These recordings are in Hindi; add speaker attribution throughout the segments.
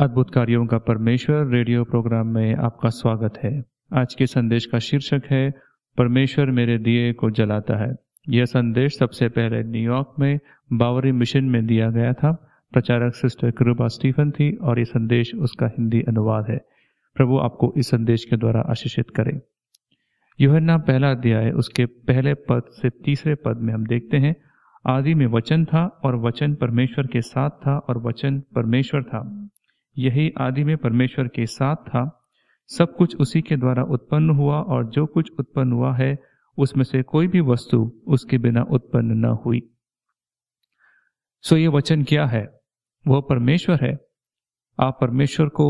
Speaker 1: अद्भुत कार्यों का परमेश्वर रेडियो प्रोग्राम में आपका स्वागत है आज के संदेश का शीर्षक है परमेश्वर मेरे दिए को जलाता है यह संदेश सबसे पहले न्यूयॉर्क में बावरी मिशन में दिया गया था प्रचारक सिस्टर कृपा स्टीफन थी और यह संदेश उसका हिंदी अनुवाद है प्रभु आपको इस संदेश के द्वारा आशीषित करें योहन्ना पहला अध्याय उसके पहले पद से तीसरे पद में हम देखते हैं आदि में वचन था और वचन परमेश्वर के साथ था और वचन परमेश्वर था यही आदि में परमेश्वर के साथ था सब कुछ उसी के द्वारा उत्पन्न हुआ और जो कुछ उत्पन्न हुआ है उसमें से कोई भी वस्तु उसके बिना उत्पन्न न हुई सो ये वचन क्या है वह परमेश्वर है आप परमेश्वर को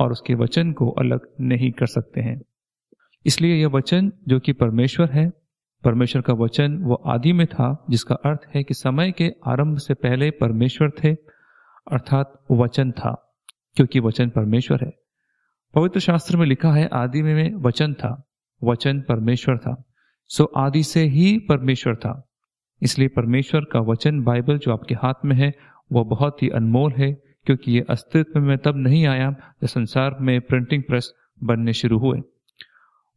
Speaker 1: और उसके वचन को अलग नहीं कर सकते हैं इसलिए यह वचन जो कि परमेश्वर है परमेश्वर का वचन वो आदि में था जिसका अर्थ है कि समय के आरंभ से पहले परमेश्वर थे अर्थात वचन था क्योंकि वचन परमेश्वर है पवित्र शास्त्र में लिखा है आदि में, में वचन था वचन परमेश्वर था सो आदि से ही परमेश्वर था इसलिए परमेश्वर का वचन बाइबल जो आपके हाथ में है वह बहुत ही अनमोल है क्योंकि ये अस्तित्व में तब नहीं आया जब संसार में प्रिंटिंग प्रेस बनने शुरू हुए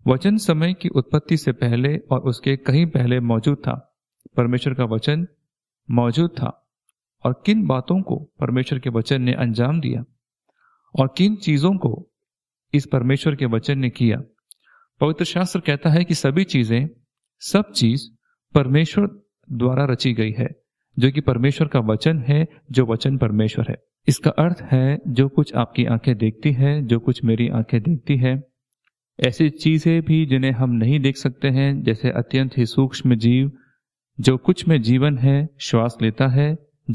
Speaker 1: वचन समय की उत्पत्ति से पहले और उसके कहीं पहले मौजूद था परमेश्वर का वचन मौजूद था और किन बातों को परमेश्वर के वचन ने अंजाम दिया और किन चीजों को इस परमेश्वर के वचन ने किया पवित्र शास्त्र कहता है कि सभी चीजें सब चीज परमेश्वर द्वारा रची गई है जो कि परमेश्वर का वचन है जो वचन परमेश्वर है इसका अर्थ है जो कुछ आपकी आंखें देखती है जो कुछ मेरी आंखें देखती है ऐसी चीजें भी जिन्हें हम नहीं देख सकते हैं जैसे अत्यंत ही सूक्ष्म जीव जो कुछ में जीवन है श्वास लेता है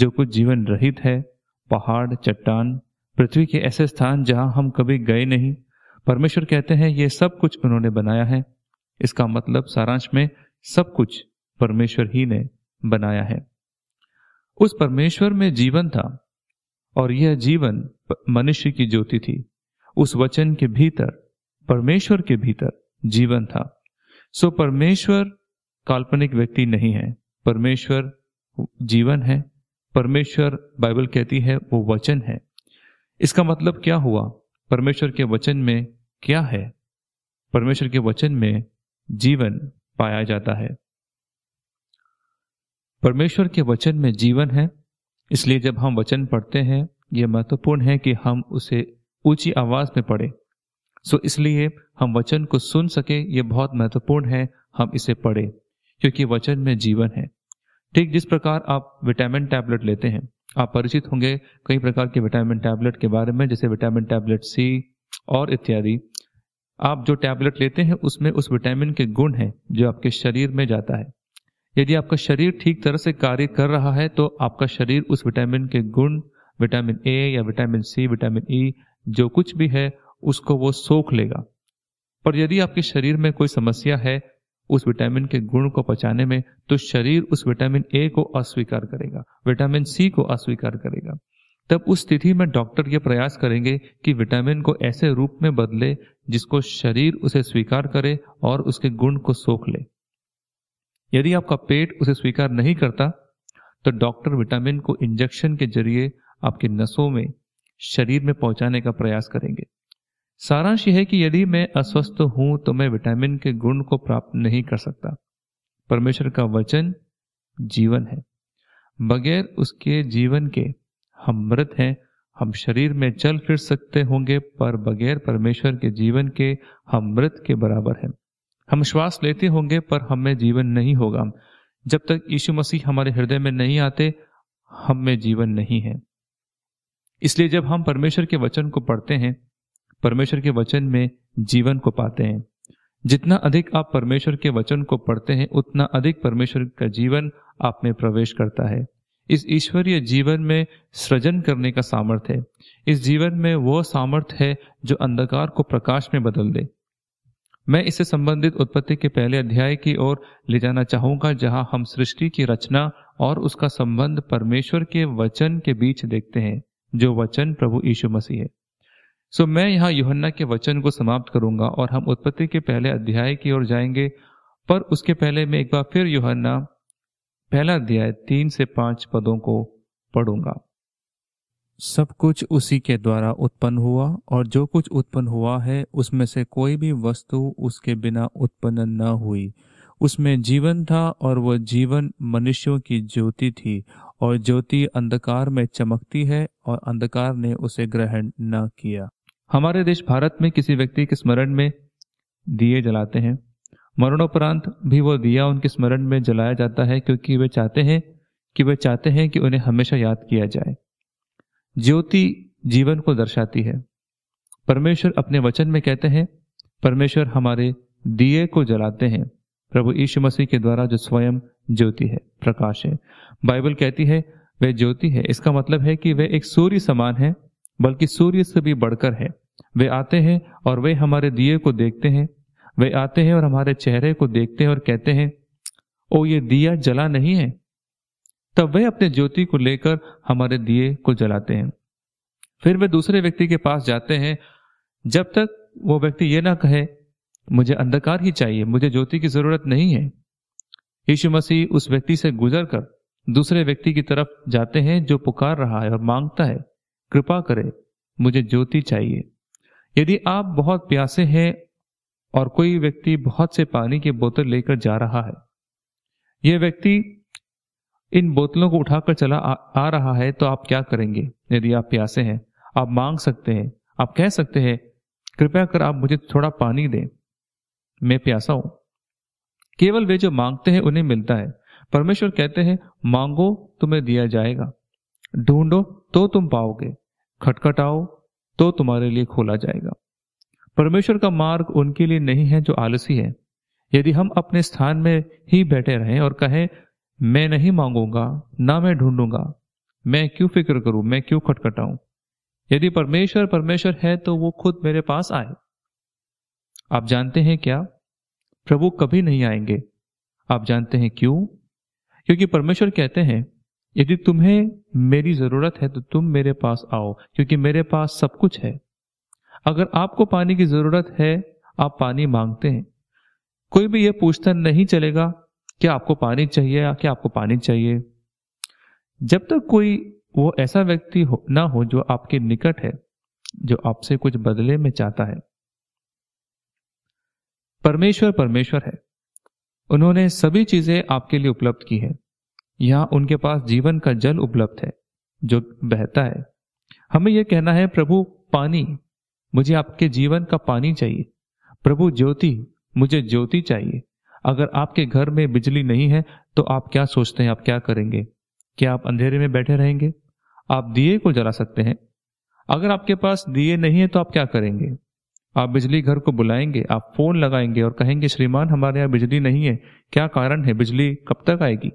Speaker 1: जो कुछ जीवन रहित है पहाड़ चट्टान पृथ्वी के ऐसे स्थान जहां हम कभी गए नहीं परमेश्वर कहते हैं ये सब कुछ उन्होंने बनाया है इसका मतलब सारांश में सब कुछ परमेश्वर ही ने बनाया है उस परमेश्वर में जीवन था और यह जीवन मनुष्य की ज्योति थी उस वचन के भीतर परमेश्वर के भीतर जीवन था सो परमेश्वर काल्पनिक व्यक्ति नहीं है परमेश्वर जीवन है परमेश्वर बाइबल कहती है वो वचन है इसका मतलब क्या हुआ परमेश्वर के वचन में क्या है परमेश्वर के वचन में जीवन पाया जाता है परमेश्वर के वचन में जीवन है इसलिए जब हम वचन पढ़ते हैं यह महत्वपूर्ण है कि हम उसे ऊंची आवाज में पढ़ें सो इसलिए हम वचन को सुन सके ये बहुत महत्वपूर्ण है हम इसे पढ़ें क्योंकि वचन में जीवन है ठीक जिस प्रकार आप विटामिन टैबलेट लेते हैं आप परिचित होंगे कई प्रकार के विटामिन टैबलेट के बारे में जैसे विटामिन टैबलेट सी और इत्यादि आप जो टैबलेट लेते हैं उसमें उस विटामिन के गुण हैं जो आपके शरीर में जाता है यदि आपका शरीर ठीक तरह से कार्य कर रहा है तो आपका शरीर उस विटामिन के गुण विटामिन ए या vitamin C vitamin E e, जो कुछ भी है उसको वो सोख लेगा पर यदि आपके शरीर में कोई समस्या है उस विटामिन के गुण को पचाने में तो शरीर उस विटामिन ए को अस्वीकार करेगा विटामिन सी को अस्वीकार करेगा तब उस स्थिति में डॉक्टर ये प्रयास करेंगे कि विटामिन को ऐसे रूप में बदले जिसको शरीर उसे स्वीकार करे और उसके गुण को सोख ले यदि आपका पेट उसे स्वीकार नहीं करता तो डॉक्टर विटामिन को इंजेक्शन के जरिए आपके नसों में शरीर में पहुंचाने का प्रयास करेंगे सारांश यह है कि यदि मैं अस्वस्थ हूं तो मैं विटामिन के गुण को प्राप्त नहीं कर सकता परमेश्वर का वचन जीवन है बगैर उसके जीवन के हम मृत हैं हम शरीर में चल फिर सकते होंगे पर बगैर परमेश्वर के जीवन के हम मृत के बराबर हैं हम श्वास लेते होंगे पर हमें जीवन नहीं होगा जब तक यीशु मसीह हमारे हृदय में नहीं आते हम में जीवन नहीं है इसलिए जब हम परमेश्वर के वचन को पढ़ते हैं परमेश्वर के वचन में जीवन को पाते हैं जितना अधिक आप परमेश्वर के वचन को पढ़ते हैं उतना अधिक परमेश्वर का जीवन आप में प्रवेश करता है इस ईश्वरीय जीवन में सृजन करने का सामर्थ्य है इस जीवन में वह सामर्थ्य है जो अंधकार को प्रकाश में बदल दे मैं इससे संबंधित उत्पत्ति के पहले अध्याय की ओर ले जाना चाहूंगा जहां हम सृष्टि की रचना और उसका संबंध परमेश्वर के वचन के बीच देखते हैं जो वचन प्रभु यीशु मसीह है सो मैं यहाँ योहन्ना के वचन को समाप्त करूंगा और हम उत्पत्ति के पहले अध्याय की ओर जाएंगे पर उसके पहले मैं एक बार फिर योहन्ना पहला अध्याय तीन से पांच पदों को पढ़ूंगा सब कुछ उसी के द्वारा उत्पन्न हुआ और जो कुछ उत्पन्न हुआ है उसमें से कोई भी वस्तु उसके बिना उत्पन्न न हुई उसमें जीवन था और वह जीवन मनुष्यों की ज्योति थी और ज्योति अंधकार में चमकती है और अंधकार ने उसे ग्रहण न किया हमारे देश भारत में किसी व्यक्ति के स्मरण में दिए जलाते हैं मरणोपरांत भी वो दिया उनके स्मरण में जलाया जाता है क्योंकि वे चाहते हैं कि वे चाहते हैं कि उन्हें हमेशा याद किया जाए ज्योति जीवन को दर्शाती है परमेश्वर अपने वचन में कहते हैं परमेश्वर हमारे दिए को जलाते हैं प्रभु यीशु मसीह के द्वारा जो स्वयं ज्योति है प्रकाश है बाइबल कहती है वह ज्योति है इसका मतलब है कि वह एक सूर्य समान है बल्कि सूर्य से भी बढ़कर है वे आते हैं और वे हमारे दिए को देखते हैं वे आते हैं और हमारे चेहरे को देखते हैं और कहते हैं ओ ये दिया जला नहीं है तब वे अपने ज्योति को लेकर हमारे दिए को जलाते हैं फिर वे दूसरे व्यक्ति के पास जाते हैं जब तक वो व्यक्ति ये ना कहे मुझे अंधकार ही चाहिए मुझे ज्योति की जरूरत नहीं है यीशु मसीह उस व्यक्ति से गुजर कर दूसरे व्यक्ति की तरफ जाते हैं जो पुकार रहा है और मांगता है कृपा करे मुझे ज्योति चाहिए यदि आप बहुत प्यासे हैं और कोई व्यक्ति बहुत से पानी की बोतल लेकर जा रहा है यह व्यक्ति इन बोतलों को उठाकर चला आ, आ रहा है तो आप क्या करेंगे यदि आप प्यासे हैं आप मांग सकते हैं आप कह सकते हैं कृपया कर आप मुझे थोड़ा पानी दें मैं प्यासा हूं केवल वे जो मांगते हैं उन्हें मिलता है परमेश्वर कहते हैं मांगो तुम्हें दिया जाएगा ढूंढो तो तुम पाओगे खटखटाओ तो तुम्हारे लिए खोला जाएगा परमेश्वर का मार्ग उनके लिए नहीं है जो आलसी है यदि हम अपने स्थान में ही बैठे रहें और कहें मैं नहीं मांगूंगा ना मैं ढूंढूंगा मैं क्यों फिक्र करूं मैं क्यों खटखटाऊं यदि परमेश्वर परमेश्वर है तो वो खुद मेरे पास आए आप जानते हैं क्या प्रभु कभी नहीं आएंगे आप जानते हैं क्यों क्योंकि परमेश्वर कहते हैं यदि तुम्हें मेरी ज़रूरत है तो तुम मेरे पास आओ क्योंकि मेरे पास सब कुछ है अगर आपको पानी की ज़रूरत है आप पानी मांगते हैं कोई भी यह पूछता नहीं चलेगा कि आपको पानी चाहिए या क्या आपको पानी चाहिए जब तक कोई वो ऐसा व्यक्ति हो, ना हो जो आपके निकट है जो आपसे कुछ बदले में चाहता है परमेश्वर परमेश्वर है उन्होंने सभी चीजें आपके लिए उपलब्ध की है यहाँ उनके पास जीवन का जल उपलब्ध है जो बहता है हमें यह कहना है प्रभु पानी मुझे आपके जीवन का पानी चाहिए प्रभु ज्योति मुझे ज्योति चाहिए अगर आपके घर में बिजली नहीं है तो आप क्या सोचते हैं आप क्या करेंगे क्या आप अंधेरे में बैठे रहेंगे आप दिए को जला सकते हैं अगर आपके पास दिए नहीं है तो आप क्या करेंगे आप बिजली घर को बुलाएंगे आप फोन लगाएंगे और कहेंगे श्रीमान हमारे यहाँ बिजली नहीं है क्या कारण है बिजली कब तक आएगी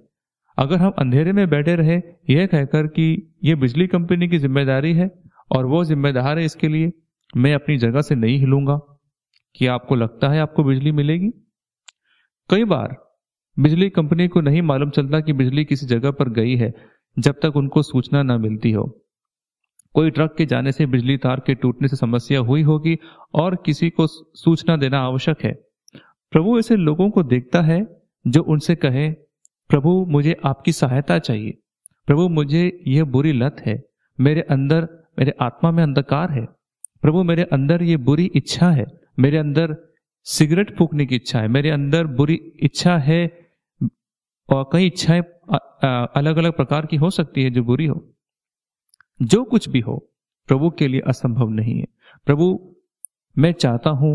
Speaker 1: अगर हम अंधेरे में बैठे रहे यह कहकर कि यह बिजली कंपनी की जिम्मेदारी है और वो जिम्मेदार है इसके लिए मैं अपनी जगह से नहीं हिलूंगा क्या आपको लगता है आपको बिजली मिलेगी कई बार बिजली कंपनी को नहीं मालूम चलता कि बिजली किसी जगह पर गई है जब तक उनको सूचना न मिलती हो कोई ट्रक के जाने से बिजली तार के टूटने से समस्या हुई होगी और किसी को सूचना देना आवश्यक है प्रभु ऐसे लोगों को देखता है जो उनसे कहे प्रभु मुझे आपकी सहायता चाहिए प्रभु मुझे यह बुरी लत है मेरे अंदर मेरे आत्मा में अंधकार है प्रभु मेरे अंदर ये बुरी इच्छा है मेरे अंदर सिगरेट फूकने की इच्छा है मेरे अंदर बुरी इच्छा है और कई इच्छाएं अलग अलग प्रकार की हो सकती है जो बुरी हो जो कुछ भी हो प्रभु के लिए असंभव नहीं है प्रभु मैं चाहता हूं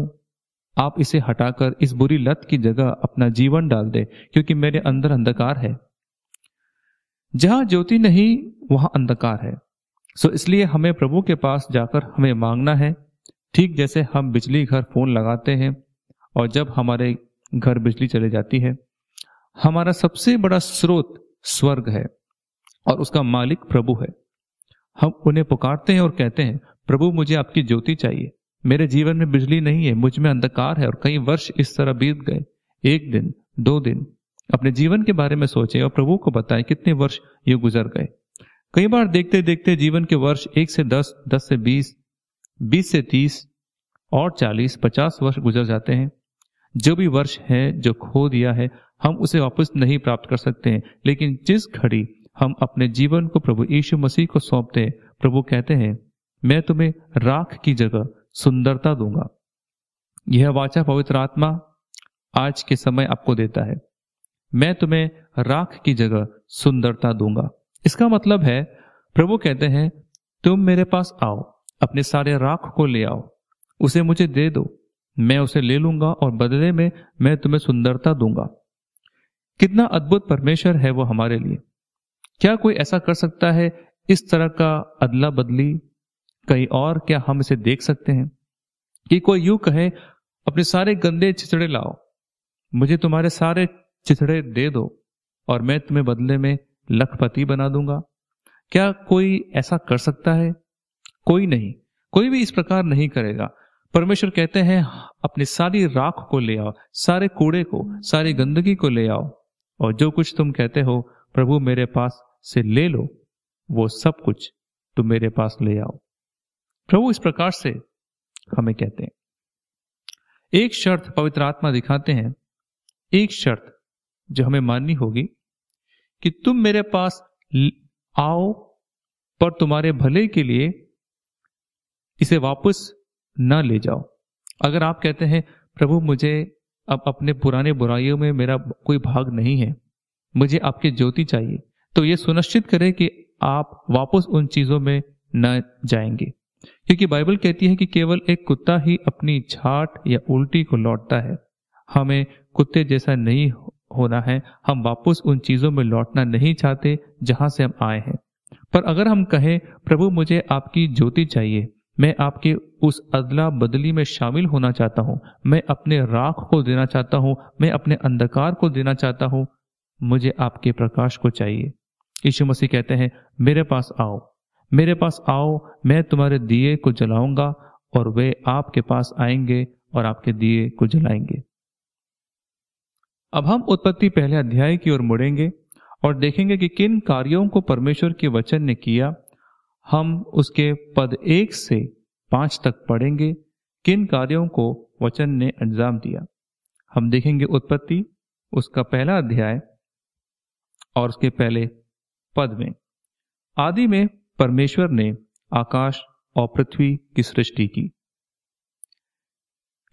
Speaker 1: आप इसे हटाकर इस बुरी लत की जगह अपना जीवन डाल दे क्योंकि मेरे अंदर अंधकार है जहां ज्योति नहीं वहां अंधकार है सो इसलिए हमें प्रभु के पास जाकर हमें मांगना है ठीक जैसे हम बिजली घर फोन लगाते हैं और जब हमारे घर बिजली चले जाती है हमारा सबसे बड़ा स्रोत स्वर्ग है और उसका मालिक प्रभु है हम उन्हें पुकारते हैं और कहते हैं प्रभु मुझे आपकी ज्योति चाहिए मेरे जीवन में बिजली नहीं है मुझ में अंधकार है और कई वर्ष इस तरह बीत गए एक दिन दो दिन अपने जीवन के बारे में सोचें और प्रभु को बताएं कितने वर्ष ये गुजर गए कई बार देखते देखते जीवन के वर्ष एक से दस दस से बीस बीस से तीस और चालीस पचास वर्ष गुजर जाते हैं जो भी वर्ष है जो खो दिया है हम उसे वापस नहीं प्राप्त कर सकते हैं लेकिन जिस घड़ी हम अपने जीवन को प्रभु यीशु मसीह को सौंपते हैं प्रभु कहते हैं मैं तुम्हें राख की जगह सुंदरता दूंगा यह वाचा पवित्र आत्मा आज के समय आपको देता है मैं तुम्हें राख की जगह सुंदरता दूंगा इसका मतलब है प्रभु कहते हैं तुम मेरे पास आओ अपने सारे राख को ले आओ उसे मुझे दे दो मैं उसे ले लूंगा और बदले में मैं तुम्हें सुंदरता दूंगा कितना अद्भुत परमेश्वर है वो हमारे लिए क्या कोई ऐसा कर सकता है इस तरह का अदला बदली कहीं और क्या हम इसे देख सकते हैं कि कोई यूं कहे अपने सारे गंदे चिचड़े लाओ मुझे तुम्हारे सारे चिचड़े दे दो और मैं तुम्हें बदले में लखपति बना दूंगा क्या कोई ऐसा कर सकता है कोई नहीं कोई भी इस प्रकार नहीं करेगा परमेश्वर कहते हैं अपनी सारी राख को ले आओ सारे कूड़े को सारी गंदगी को ले आओ और जो कुछ तुम कहते हो प्रभु मेरे पास से ले लो वो सब कुछ तुम मेरे पास ले आओ प्रभु इस प्रकार से हमें कहते हैं एक शर्त पवित्र आत्मा दिखाते हैं एक शर्त जो हमें माननी होगी कि तुम मेरे पास आओ पर तुम्हारे भले के लिए इसे वापस ना ले जाओ अगर आप कहते हैं प्रभु मुझे अब अपने पुराने बुराइयों में मेरा कोई भाग नहीं है मुझे आपकी ज्योति चाहिए तो यह सुनिश्चित करें कि आप वापस उन चीजों में न जाएंगे क्योंकि बाइबल कहती है कि केवल एक कुत्ता ही अपनी छाट या उल्टी को लौटता है हमें कुत्ते जैसा नहीं होना है हम वापस उन चीज़ों में लौटना नहीं चाहते जहां से हम आए हैं पर अगर हम कहें प्रभु मुझे आपकी ज्योति चाहिए मैं आपके उस अदला बदली में शामिल होना चाहता हूं मैं अपने राख को देना चाहता हूं मैं अपने अंधकार को देना चाहता हूं मुझे आपके प्रकाश को चाहिए यीशु मसीह कहते हैं मेरे पास आओ मेरे पास आओ मैं तुम्हारे दिए को जलाऊंगा और वे आपके पास आएंगे और आपके दिए को जलाएंगे अब हम उत्पत्ति पहले अध्याय की ओर मुड़ेंगे और देखेंगे कि किन कार्यों को परमेश्वर के वचन ने किया हम उसके पद एक से पांच तक पढ़ेंगे किन कार्यों को वचन ने अंजाम दिया हम देखेंगे उत्पत्ति उसका पहला अध्याय और उसके पहले पद में आदि में परमेश्वर ने आकाश और पृथ्वी की सृष्टि की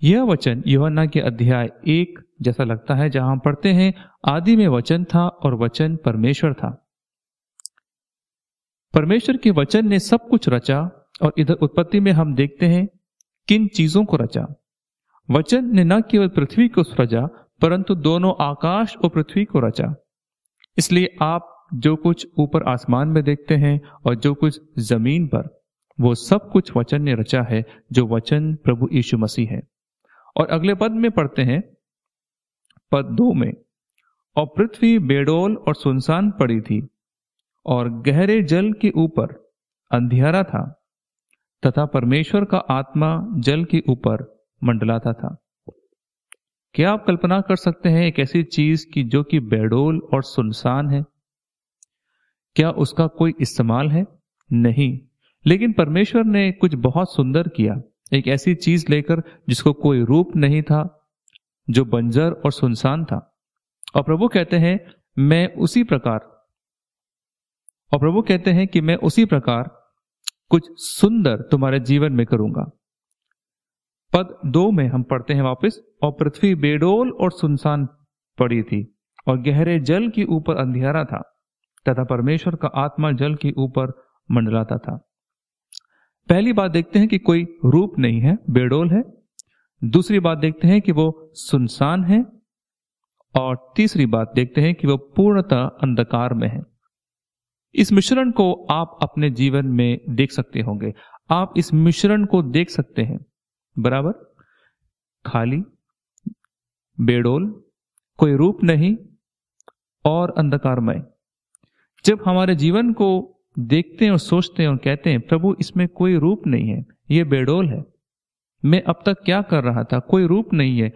Speaker 1: यह वचन योहन्ना के अध्याय एक जैसा लगता है जहां हम पढ़ते हैं आदि में वचन था और वचन परमेश्वर था परमेश्वर के वचन ने सब कुछ रचा और इधर उत्पत्ति में हम देखते हैं किन चीजों को रचा वचन ने न केवल पृथ्वी को रचा परंतु दोनों आकाश और पृथ्वी को रचा इसलिए आप जो कुछ ऊपर आसमान में देखते हैं और जो कुछ जमीन पर वो सब कुछ वचन ने रचा है जो वचन प्रभु यीशु मसीह है और अगले पद में पढ़ते हैं पद दो में और पृथ्वी बेडोल और सुनसान पड़ी थी और गहरे जल के ऊपर अंधेरा था तथा परमेश्वर का आत्मा जल के ऊपर मंडलाता था क्या आप कल्पना कर सकते हैं एक ऐसी चीज की जो कि बेडोल और सुनसान है क्या उसका कोई इस्तेमाल है नहीं लेकिन परमेश्वर ने कुछ बहुत सुंदर किया एक ऐसी चीज लेकर जिसको कोई रूप नहीं था जो बंजर और सुनसान था और प्रभु कहते हैं मैं उसी प्रकार और प्रभु कहते हैं कि मैं उसी प्रकार कुछ सुंदर तुम्हारे जीवन में करूंगा पद दो में हम पढ़ते हैं वापस और पृथ्वी बेडोल और सुनसान पड़ी थी और गहरे जल के ऊपर अंधेरा था तथा परमेश्वर का आत्मा जल के ऊपर मंडलाता था पहली बात देखते हैं कि कोई रूप नहीं है बेडोल है दूसरी बात देखते हैं कि वो सुनसान है और तीसरी बात देखते हैं कि वो पूर्णतः अंधकार में है इस मिश्रण को आप अपने जीवन में देख सकते होंगे आप इस मिश्रण को देख सकते हैं बराबर खाली बेडोल कोई रूप नहीं और अंधकारमय जब हमारे जीवन को देखते हैं और सोचते हैं और कहते हैं प्रभु इसमें कोई रूप नहीं है ये बेडोल है मैं अब तक क्या कर रहा था कोई रूप नहीं है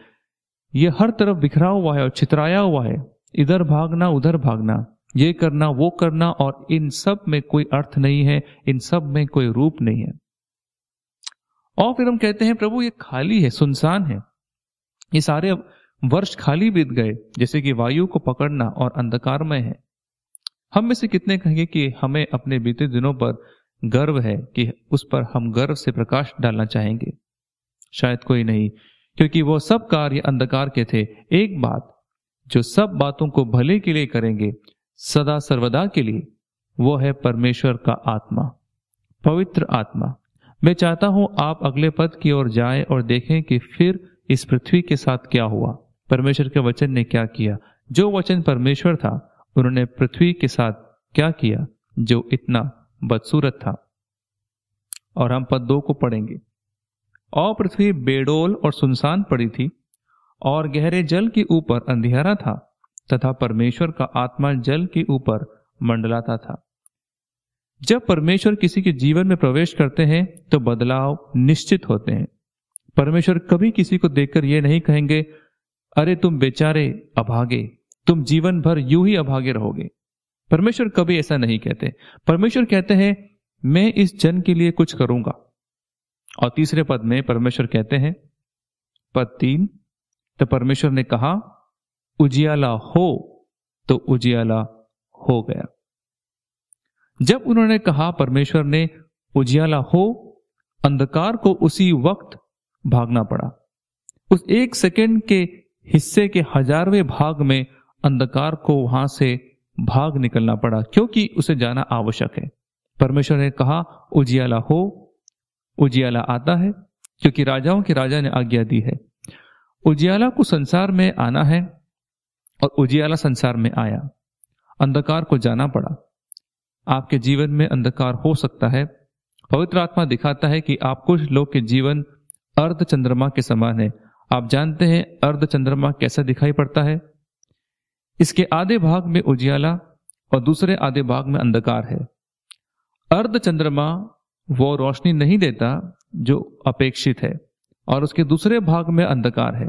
Speaker 1: ये हर तरफ बिखरा हुआ है और छितराया हुआ है इधर भागना उधर भागना ये करना वो करना और इन सब में कोई अर्थ नहीं है इन सब में कोई रूप नहीं है और फिर हम कहते हैं प्रभु ये खाली है सुनसान है ये सारे वर्ष खाली बीत गए जैसे कि वायु को पकड़ना और अंधकारमय है हम में से कितने कहेंगे कि हमें अपने बीते दिनों पर गर्व है कि उस पर हम गर्व से प्रकाश डालना चाहेंगे शायद कोई नहीं क्योंकि वो सब कार्य अंधकार के थे एक बात जो सब बातों को भले के लिए करेंगे सदा सर्वदा के लिए वो है परमेश्वर का आत्मा पवित्र आत्मा मैं चाहता हूं आप अगले पद की ओर जाएं और देखें कि फिर इस पृथ्वी के साथ क्या हुआ परमेश्वर के वचन ने क्या किया जो वचन परमेश्वर था उन्होंने पृथ्वी के साथ क्या किया जो इतना बदसूरत था और हम पद दो को पढ़ेंगे और पृथ्वी बेडोल और सुनसान पड़ी थी और गहरे जल के ऊपर अंधेरा था तथा परमेश्वर का आत्मा जल के ऊपर मंडलाता था जब परमेश्वर किसी के जीवन में प्रवेश करते हैं तो बदलाव निश्चित होते हैं परमेश्वर कभी किसी को देखकर यह नहीं कहेंगे अरे तुम बेचारे अभागे तुम जीवन भर यूं ही अभागे रहोगे परमेश्वर कभी ऐसा नहीं कहते परमेश्वर कहते हैं मैं इस जन के लिए कुछ करूंगा और तीसरे पद में परमेश्वर कहते हैं पद तीन तो परमेश्वर ने कहा उजियाला हो तो उजियाला हो गया जब उन्होंने कहा परमेश्वर ने उजियाला हो अंधकार को उसी वक्त भागना पड़ा उस एक सेकंड के हिस्से के हजारवें भाग में अंधकार को वहां से भाग निकलना पड़ा क्योंकि उसे जाना आवश्यक है परमेश्वर ने कहा उजियाला हो उजियाला आता है क्योंकि राजाओं के राजा ने आज्ञा दी है उजियाला को संसार में आना है और उजियाला संसार में आया अंधकार को जाना पड़ा आपके जीवन में अंधकार हो सकता है पवित्र आत्मा दिखाता है कि आप कुछ लोग के जीवन अर्ध चंद्रमा के समान है आप जानते हैं अर्ध चंद्रमा कैसा दिखाई पड़ता है इसके आधे भाग में उजियाला और दूसरे आधे भाग में अंधकार है अर्ध चंद्रमा वो रोशनी नहीं देता जो अपेक्षित है और उसके दूसरे भाग में अंधकार है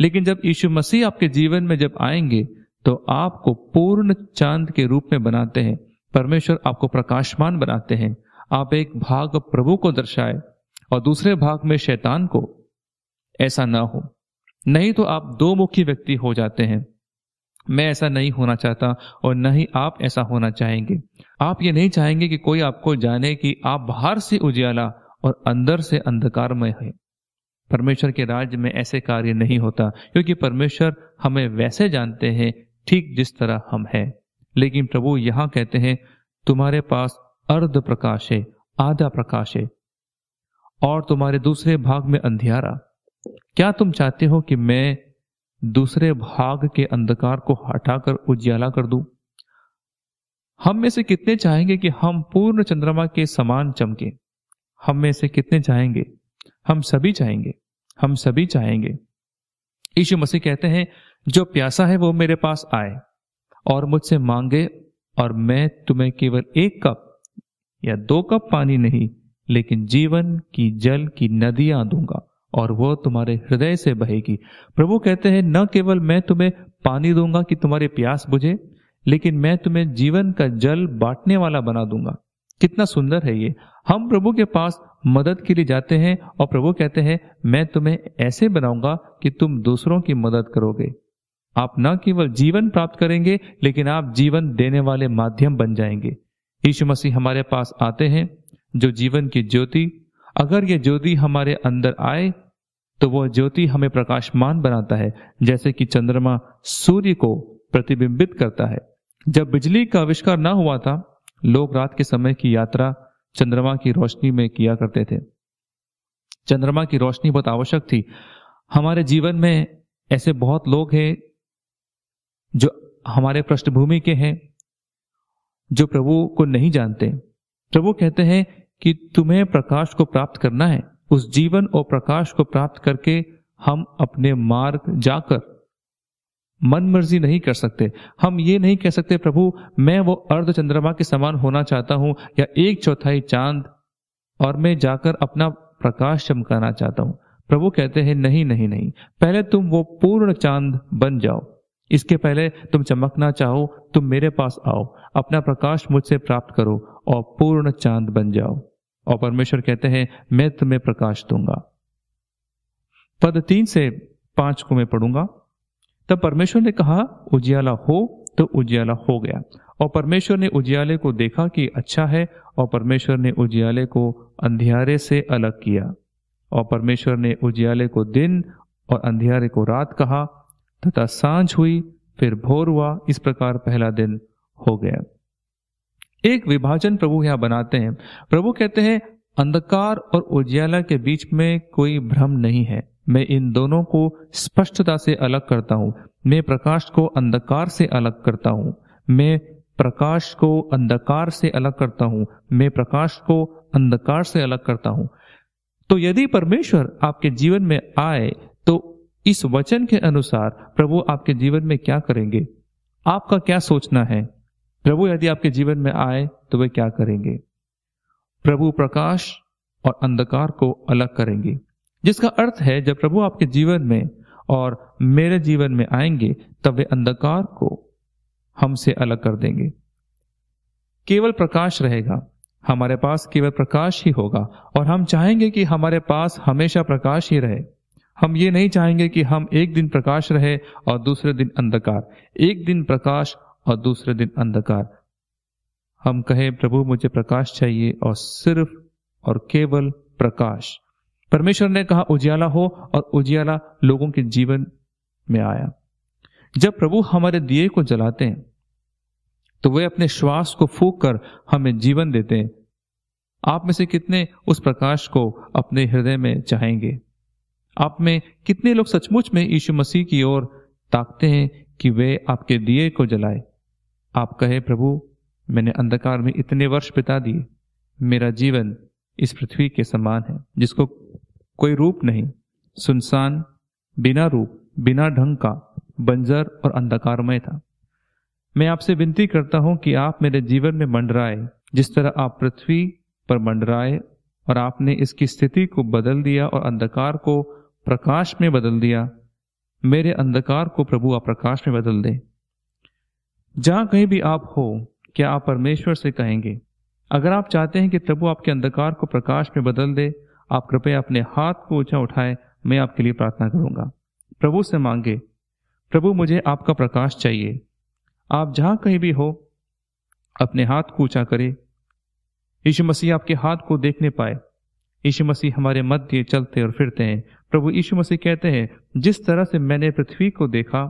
Speaker 1: लेकिन जब यीशु मसीह आपके जीवन में जब आएंगे तो आपको पूर्ण चांद के रूप में बनाते हैं परमेश्वर आपको प्रकाशमान बनाते हैं आप एक भाग प्रभु को दर्शाए और दूसरे भाग में शैतान को ऐसा ना हो नहीं तो आप दो मुखी व्यक्ति हो जाते हैं मैं ऐसा नहीं होना चाहता और न ही आप ऐसा होना चाहेंगे आप ये नहीं चाहेंगे कि कोई आपको जाने कि आप बाहर से उजियाला और अंदर से अंधकारमय है परमेश्वर के राज्य में ऐसे कार्य नहीं होता क्योंकि परमेश्वर हमें वैसे जानते हैं ठीक जिस तरह हम हैं लेकिन प्रभु यहां कहते हैं तुम्हारे पास अर्ध प्रकाश है आधा प्रकाश है और तुम्हारे दूसरे भाग में अंधियारा क्या तुम चाहते हो कि मैं दूसरे भाग के अंधकार को हटाकर उज्याला कर दूं हम में से कितने चाहेंगे कि हम पूर्ण चंद्रमा के समान चमके हम में से कितने चाहेंगे हम सभी चाहेंगे हम सभी चाहेंगे यीशु मसीह कहते हैं जो प्यासा है वो मेरे पास आए और मुझसे मांगे और मैं तुम्हें केवल एक कप या दो कप पानी नहीं लेकिन जीवन की जल की नदियां दूंगा और वह तुम्हारे हृदय से बहेगी प्रभु कहते हैं न केवल मैं तुम्हें पानी दूंगा कि तुम्हारी प्यास बुझे लेकिन मैं तुम्हें जीवन का जल बांटने वाला बना दूंगा कितना सुंदर है ये हम प्रभु के पास मदद के लिए जाते हैं और प्रभु कहते हैं मैं तुम्हें ऐसे बनाऊंगा कि तुम दूसरों की मदद करोगे आप न केवल जीवन प्राप्त करेंगे लेकिन आप जीवन देने वाले माध्यम बन जाएंगे यीशु मसीह हमारे पास आते हैं जो जीवन की ज्योति अगर ये ज्योति हमारे अंदर आए तो वह ज्योति हमें प्रकाशमान बनाता है जैसे कि चंद्रमा सूर्य को प्रतिबिंबित करता है जब बिजली का आविष्कार न हुआ था लोग रात के समय की यात्रा चंद्रमा की रोशनी में किया करते थे चंद्रमा की रोशनी बहुत आवश्यक थी हमारे जीवन में ऐसे बहुत लोग हैं जो हमारे पृष्ठभूमि के हैं जो प्रभु को नहीं जानते प्रभु कहते हैं कि तुम्हें प्रकाश को प्राप्त करना है उस जीवन और प्रकाश को प्राप्त करके हम अपने मार्ग जाकर मन मर्जी नहीं कर सकते हम ये नहीं कह सकते प्रभु मैं वो अर्ध चंद्रमा के समान होना चाहता हूं या एक चौथाई चांद और मैं जाकर अपना प्रकाश चमकाना चाहता हूं प्रभु कहते हैं नहीं नहीं नहीं पहले तुम वो पूर्ण चांद बन जाओ इसके पहले तुम चमकना चाहो तुम मेरे पास आओ अपना प्रकाश मुझसे प्राप्त करो और पूर्ण चांद बन जाओ और परमेश्वर कहते हैं मैं तुम्हें प्रकाश दूंगा पद तीन से पांच को मैं पढ़ूंगा तब परमेश्वर ने कहा उजियाला हो तो उजियाला हो गया और परमेश्वर ने उजियाले को देखा कि अच्छा है और परमेश्वर ने उजियाले को अंधियारे से अलग किया और परमेश्वर ने उजियाले को दिन और अंधियारे को रात कहा तथा सांझ हुई फिर भोर हुआ इस प्रकार पहला दिन हो गया एक विभाजन प्रभु यहाँ बनाते हैं प्रभु कहते हैं अंधकार और उज्याला के बीच में कोई भ्रम नहीं है मैं इन दोनों को स्पष्टता से अलग करता हूँ मैं प्रकाश को अंधकार से अलग करता हूँ मैं प्रकाश को अंधकार से अलग करता हूँ मैं प्रकाश को अंधकार से अलग करता हूँ तो यदि परमेश्वर आपके जीवन में आए तो इस वचन के अनुसार प्रभु आपके जीवन में क्या करेंगे आपका क्या सोचना है प्रभु यदि आपके जीवन में आए तो वे क्या करेंगे प्रभु प्रकाश और अंधकार को अलग करेंगे जिसका अर्थ है जब प्रभु आपके जीवन में और मेरे जीवन में आएंगे तब वे अंधकार को हमसे अलग कर देंगे केवल प्रकाश रहेगा हमारे पास केवल प्रकाश ही होगा और हम चाहेंगे कि हमारे पास हमेशा प्रकाश ही रहे हम ये नहीं चाहेंगे कि हम एक दिन प्रकाश रहे और दूसरे दिन अंधकार एक दिन प्रकाश और दूसरे दिन अंधकार हम कहें प्रभु मुझे प्रकाश चाहिए और सिर्फ और केवल प्रकाश परमेश्वर ने कहा उजियाला हो और उजियाला लोगों के जीवन में आया जब प्रभु हमारे दिए को जलाते हैं तो वे अपने श्वास को फूक कर हमें जीवन देते हैं आप में से कितने उस प्रकाश को अपने हृदय में चाहेंगे आप में कितने लोग सचमुच में यीशु मसीह की ओर ताकते हैं कि वे आपके दिए को जलाएं आप कहे प्रभु मैंने अंधकार में इतने वर्ष बिता दिए मेरा जीवन इस पृथ्वी के समान है जिसको कोई रूप नहीं सुनसान बिना रूप बिना ढंग का बंजर और अंधकारमय था मैं आपसे विनती करता हूं कि आप मेरे जीवन में मंडराए जिस तरह आप पृथ्वी पर मंडराए और आपने इसकी स्थिति को बदल दिया और अंधकार को प्रकाश में बदल दिया मेरे अंधकार को प्रभु आप प्रकाश में बदल दे जहां कहीं भी आप हो क्या आप परमेश्वर से कहेंगे अगर आप चाहते हैं कि प्रभु आपके अंधकार को प्रकाश में बदल दे आप कृपया अपने हाथ को ऊंचा उठाए मैं आपके लिए प्रार्थना करूंगा प्रभु से मांगे प्रभु मुझे आपका प्रकाश चाहिए आप जहां कहीं भी हो अपने हाथ को ऊंचा करें यीशु मसीह आपके हाथ को देखने पाए यीशु मसीह हमारे मध्य चलते और फिरते हैं प्रभु यीशु मसीह कहते हैं जिस तरह से मैंने पृथ्वी को देखा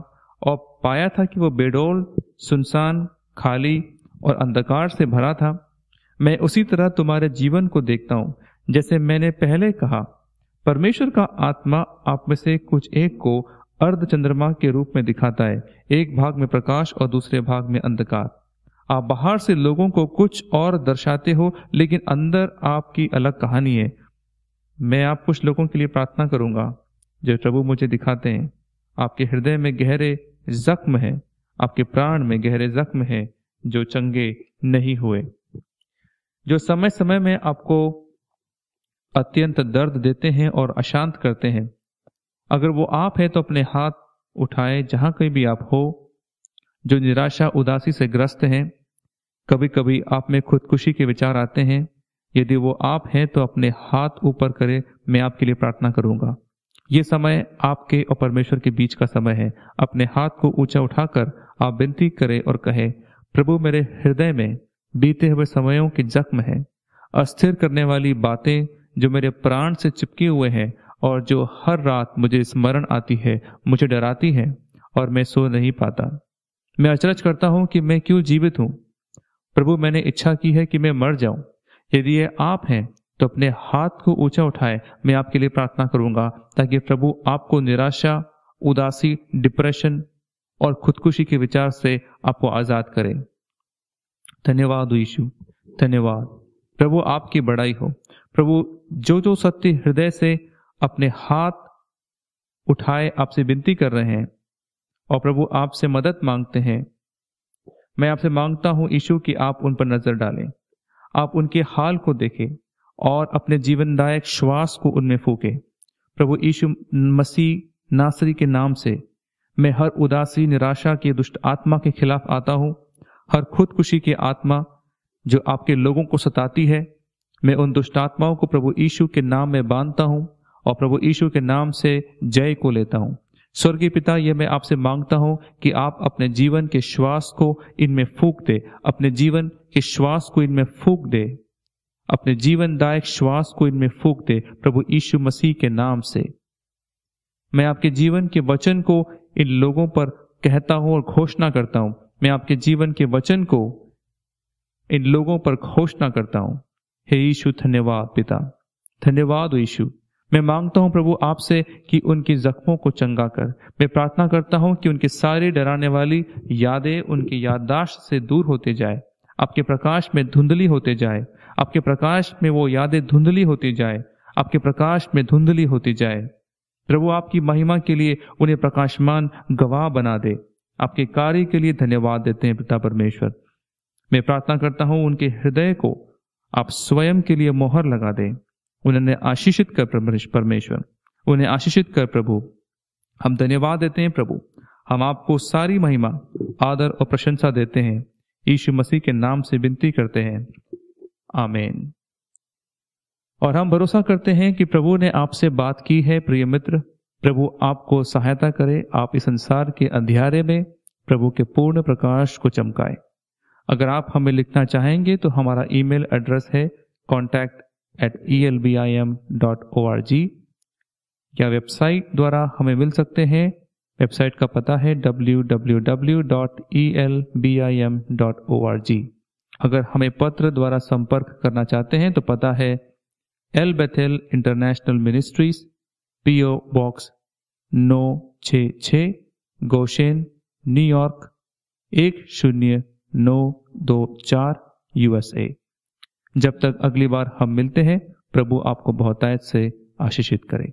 Speaker 1: और पाया था कि वो बेडोल सुनसान खाली और अंधकार से भरा था मैं उसी तरह तुम्हारे जीवन को देखता हूं जैसे मैंने पहले कहा परमेश्वर का आत्मा आप में से कुछ एक को अर्ध चंद्रमा के रूप में दिखाता है एक भाग में प्रकाश और दूसरे भाग में अंधकार आप बाहर से लोगों को कुछ और दर्शाते हो लेकिन अंदर आपकी अलग कहानी है मैं आप कुछ लोगों के लिए प्रार्थना करूंगा जो प्रभु मुझे दिखाते हैं आपके हृदय में गहरे जख्म हैं आपके प्राण में गहरे जख्म हैं जो चंगे नहीं हुए जो समय समय में आपको अत्यंत दर्द देते हैं और अशांत करते हैं अगर वो आप हैं तो अपने हाथ उठाएं जहां कहीं भी आप हो जो निराशा उदासी से ग्रस्त हैं कभी कभी आप में खुदकुशी के विचार आते हैं यदि वो आप हैं तो अपने हाथ ऊपर करें मैं आपके लिए प्रार्थना करूंगा ये समय आपके और परमेश्वर के बीच का समय है अपने हाथ को ऊंचा उठाकर आप विनती करें और कहें प्रभु मेरे हृदय में बीते हुए समयों के जख्म है अस्थिर करने वाली बातें जो मेरे प्राण से चिपके हुए हैं और जो हर रात मुझे स्मरण आती है मुझे डराती है और मैं सो नहीं पाता मैं अचरज करता हूं कि मैं क्यों जीवित हूं प्रभु मैंने इच्छा की है कि मैं मर जाऊं यदि ये आप हैं तो अपने हाथ को ऊंचा उठाएं मैं आपके लिए प्रार्थना करूंगा ताकि प्रभु आपको निराशा उदासी डिप्रेशन और खुदकुशी के विचार से आपको आज़ाद करे धन्यवाद यीशु धन्यवाद प्रभु आपकी बड़ाई हो प्रभु जो जो सत्य हृदय से अपने हाथ उठाए आपसे विनती कर रहे हैं और प्रभु आपसे मदद मांगते हैं मैं आपसे मांगता हूं यीशु कि आप उन पर नजर डालें आप उनके हाल को देखें और अपने जीवनदायक श्वास को उनमें फूके प्रभु यीशु मसीह नासरी के नाम से मैं हर उदासी निराशा की दुष्ट आत्मा के खिलाफ आता हूँ हर खुदकुशी की आत्मा जो आपके लोगों को सताती है मैं उन दुष्ट आत्माओं को प्रभु यीशु के नाम में बांधता हूँ और प्रभु यीशु के नाम से जय को लेता हूँ स्वर्गीय पिता यह मैं आपसे मांगता हूँ कि आप अपने जीवन के श्वास को इनमें फूक दे अपने जीवन के श्वास को इनमें फूक दे अपने जीवनदायक श्वास को इनमें फूक दे प्रभु यीशु मसीह के नाम से मैं आपके जीवन के वचन को इन लोगों पर कहता हूं और घोषणा करता हूं मैं आपके जीवन के वचन को इन लोगों पर घोषणा करता हूं हे यीशु धन्यवाद पिता धन्यवाद यीशु मैं मांगता हूं प्रभु आपसे कि उनके जख्मों को चंगा कर मैं प्रार्थना करता हूं कि उनके सारे डराने वाली यादें उनकी याददाश्त से दूर होते जाए आपके प्रकाश में धुंधली होते जाए आपके प्रकाश में वो यादें धुंधली होती जाए आपके प्रकाश में धुंधली होती जाए प्रभु आपकी महिमा के लिए उन्हें प्रकाशमान गवाह बना दे आपके कार्य के लिए धन्यवाद देते हैं पिता परमेश्वर मैं प्रार्थना करता हूं उनके हृदय को आप स्वयं के लिए मोहर लगा दें उन्हें आशीषित कर परमेश्वर उन्हें आशीषित कर प्रभु हम धन्यवाद देते हैं प्रभु हम आपको सारी महिमा आदर और प्रशंसा देते हैं ईशु मसीह के नाम से विनती करते हैं आमेन और हम भरोसा करते हैं कि प्रभु ने आपसे बात की है प्रिय मित्र प्रभु आपको सहायता करे आप इस संसार के अंधियारे में प्रभु के पूर्ण प्रकाश को चमकाए अगर आप हमें लिखना चाहेंगे तो हमारा ईमेल एड्रेस है contact at E L B I M dot O R G या वेबसाइट द्वारा हमें मिल सकते हैं वेबसाइट का पता है W W W dot E L B I M dot O R G अगर हमें पत्र द्वारा संपर्क करना चाहते हैं तो पता है El Bethel International Ministries PO box नौ छ छ गोशेन न्यूयॉर्क एक शून्य नौ दो चार यूएसए जब तक अगली बार हम मिलते हैं प्रभु आपको बहुतायत से आशीषित करें